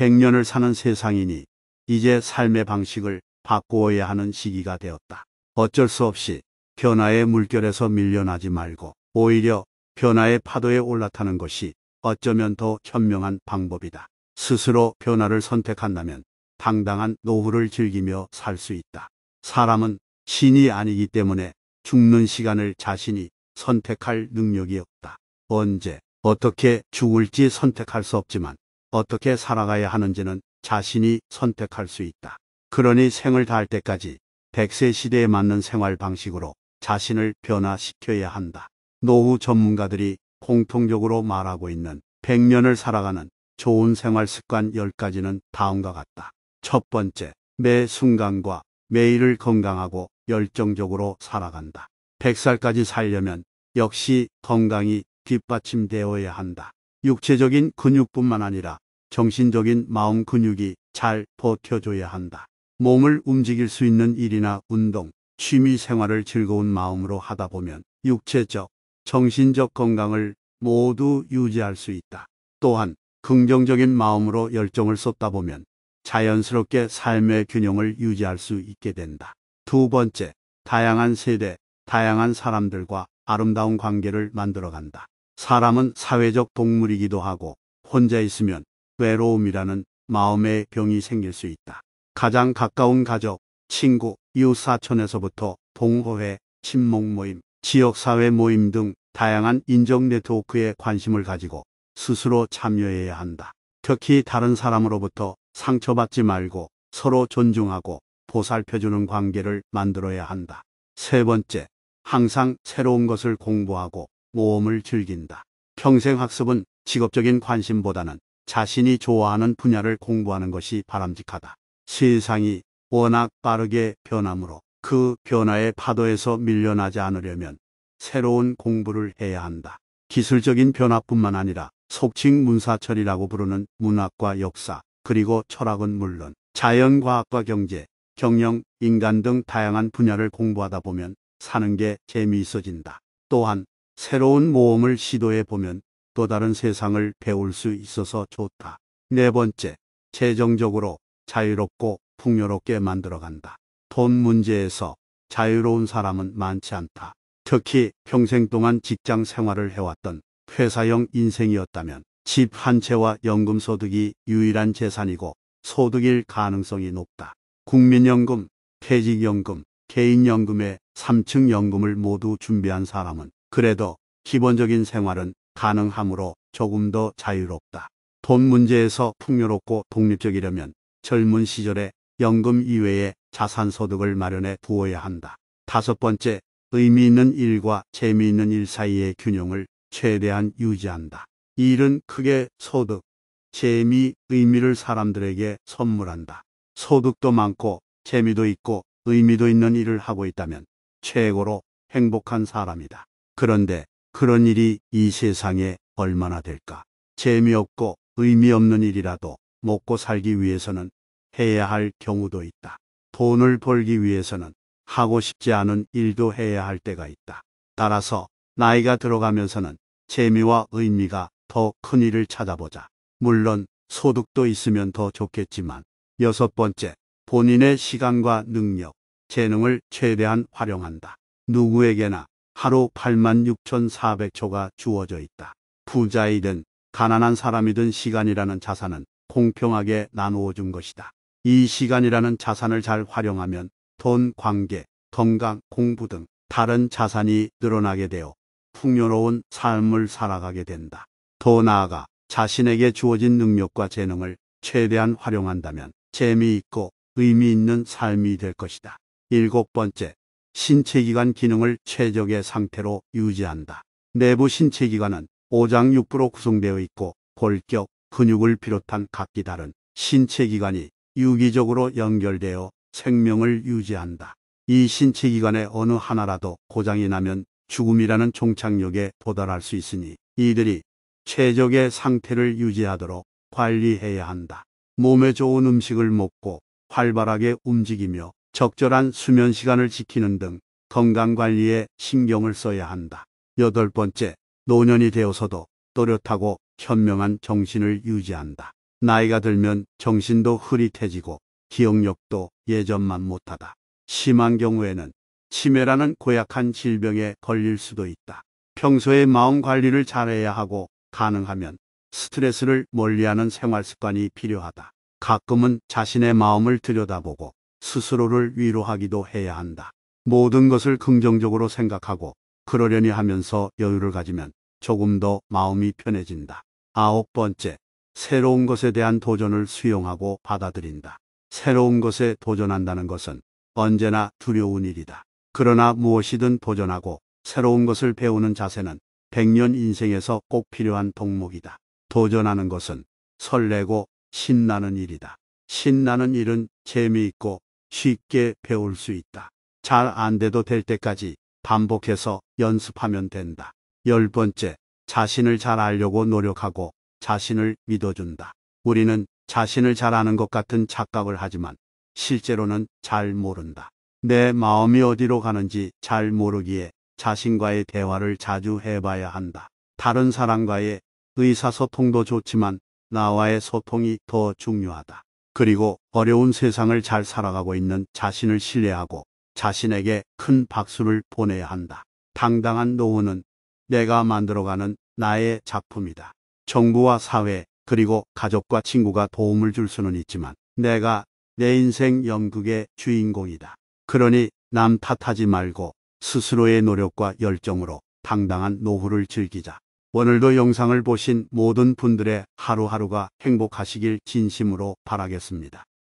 100년을 사는 세상이니 이제 삶의 방식을 바꾸어야 하는 시기가 되었다. 어쩔 수 없이 변화의 물결에서 밀려나지 말고 오히려 변화의 파도에 올라타는 것이 어쩌면 더 현명한 방법이다. 스스로 변화를 선택한다면 당당한 노후를 즐기며 살 수 있다. 사람은 신이 아니기 때문에 죽는 시간을 자신이 선택할 능력이 없다. 언제, 어떻게 죽을지 선택할 수 없지만 어떻게 살아가야 하는지는 자신이 선택할 수 있다. 그러니 생을 다할 때까지 100세 시대에 맞는 생활 방식으로 자신을 변화시켜야 한다. 노후 전문가들이 공통적으로 말하고 있는 100년을 살아가는 좋은 생활 습관 10가지는 다음과 같다. 첫 번째, 매 순간과 매일을 건강하고 열정적으로 살아간다. 100살까지 살려면 역시 건강이 뒷받침되어야 한다. 육체적인 근육뿐만 아니라 정신적인 마음 근육이 잘 버텨줘야 한다. 몸을 움직일 수 있는 일이나 운동, 취미 생활을 즐거운 마음으로 하다 보면 육체적, 정신적 건강을 모두 유지할 수 있다. 또한 긍정적인 마음으로 열정을 쏟다 보면 자연스럽게 삶의 균형을 유지할 수 있게 된다. 두 번째, 다양한 세대, 다양한 사람들과 아름다운 관계를 만들어간다. 사람은 사회적 동물이기도 하고 혼자 있으면 외로움이라는 마음의 병이 생길 수 있다. 가장 가까운 가족, 친구, 이웃사촌에서부터 동호회, 친목 모임, 지역사회 모임 등 다양한 인적 네트워크에 관심을 가지고 스스로 참여해야 한다. 특히 다른 사람으로부터 상처받지 말고 서로 존중하고 보살펴주는 관계를 만들어야 한다. 세 번째, 항상 새로운 것을 공부하고 모험을 즐긴다. 평생 학습은 직업적인 관심보다는 자신이 좋아하는 분야를 공부하는 것이 바람직하다. 세상이 워낙 빠르게 변함으로그 변화의 파도에서 밀려나지 않으려면 새로운 공부를 해야 한다. 기술적인 변화뿐만 아니라 속칭 문사철이라고 부르는 문학과 역사, 그리고 철학은 물론 자연과학과 경제, 경영, 인간 등 다양한 분야를 공부하다 보면 사는 게 재미있어진다. 또한 새로운 모험을 시도해 보면 또 다른 세상을 배울 수 있어서 좋다. 네 번째, 재정적으로 자유롭고 풍요롭게 만들어간다. 돈 문제에서 자유로운 사람은 많지 않다. 특히 평생 동안 직장 생활을 해왔던 회사형 인생이었다면 집 한 채와 연금 소득이 유일한 재산이고 소득일 가능성이 높다. 국민연금, 퇴직연금, 개인연금의 3층 연금을 모두 준비한 사람은 그래도 기본적인 생활은 가능하므로 조금 더 자유롭다. 돈 문제에서 풍요롭고 독립적이려면 젊은 시절에 연금 이외에 자산 소득을 마련해 두어야 한다. 다섯 번째, 의미 있는 일과 재미있는 일 사이의 균형을 최대한 유지한다. 이 일은 크게 소득, 재미, 의미를 사람들에게 선물한다. 소득도 많고 재미도 있고 의미도 있는 일을 하고 있다면 최고로 행복한 사람이다. 그런데 그런 일이 이 세상에 얼마나 될까? 재미없고 의미 없는 일이라도 먹고 살기 위해서는 해야 할 경우도 있다. 돈을 벌기 위해서는 하고 싶지 않은 일도 해야 할 때가 있다. 따라서 나이가 들어가면서는 재미와 의미가 더 큰 일을 찾아보자. 물론 소득도 있으면 더 좋겠지만 여섯 번째, 본인의 시간과 능력, 재능을 최대한 활용한다. 누구에게나 하루 86,400초가 주어져 있다. 부자이든 가난한 사람이든 시간이라는 자산은 공평하게 나누어 준 것이다. 이 시간이라는 자산을 잘 활용하면 돈, 관계, 건강, 공부 등 다른 자산이 늘어나게 되어 풍요로운 삶을 살아가게 된다. 더 나아가 자신에게 주어진 능력과 재능을 최대한 활용한다면 재미있고 의미 있는 삶이 될 것이다. 일곱 번째, 신체기관 기능을 최적의 상태로 유지한다. 내부 신체기관은 오장육부로 구성되어 있고 골격, 근육을 비롯한 각기 다른 신체기관이 유기적으로 연결되어 생명을 유지한다. 이 신체기관의 어느 하나라도 고장이 나면 죽음이라는 종착역에 도달할 수 있으니 이들이 최적의 상태를 유지하도록 관리해야 한다. 몸에 좋은 음식을 먹고 활발하게 움직이며 적절한 수면 시간을 지키는 등 건강관리에 신경을 써야 한다. 여덟 번째, 노년이 되어서도 또렷하고 현명한 정신을 유지한다. 나이가 들면 정신도 흐릿해지고 기억력도 예전만 못하다. 심한 경우에는 치매라는 고약한 질병에 걸릴 수도 있다. 평소에 마음 관리를 잘해야 하고 가능하면 스트레스를 멀리하는 생활 습관이 필요하다. 가끔은 자신의 마음을 들여다보고 스스로를 위로하기도 해야 한다. 모든 것을 긍정적으로 생각하고 그러려니 하면서 여유를 가지면 조금 더 마음이 편해진다. 아홉 번째, 새로운 것에 대한 도전을 수용하고 받아들인다. 새로운 것에 도전한다는 것은 언제나 두려운 일이다. 그러나 무엇이든 도전하고 새로운 것을 배우는 자세는 백년 인생에서 꼭 필요한 덕목이다. 도전하는 것은 설레고 신나는 일이다. 신나는 일은 재미있고 쉽게 배울 수 있다. 잘 안 돼도 될 때까지 반복해서 연습하면 된다. 열 번째, 자신을 잘 알려고 노력하고 자신을 믿어준다. 우리는 자신을 잘 아는 것 같은 착각을 하지만 실제로는 잘 모른다. 내 마음이 어디로 가는지 잘 모르기에 자신과의 대화를 자주 해봐야 한다. 다른 사람과의 의사소통도 좋지만 나와의 소통이 더 중요하다. 그리고 어려운 세상을 잘 살아가고 있는 자신을 신뢰하고 자신에게 큰 박수를 보내야 한다. 당당한 노후는 내가 만들어가는 나의 작품이다. 정부와 사회 그리고 가족과 친구가 도움을 줄 수는 있지만 내가 내 인생 연극의 주인공이다. 그러니 남 탓하지 말고 스스로의 노력과 열정으로 당당한 노후를 즐기자. 오늘도 영상을 보신 모든 분들의 하루하루가 행복하시길 진심으로 바라겠습니다.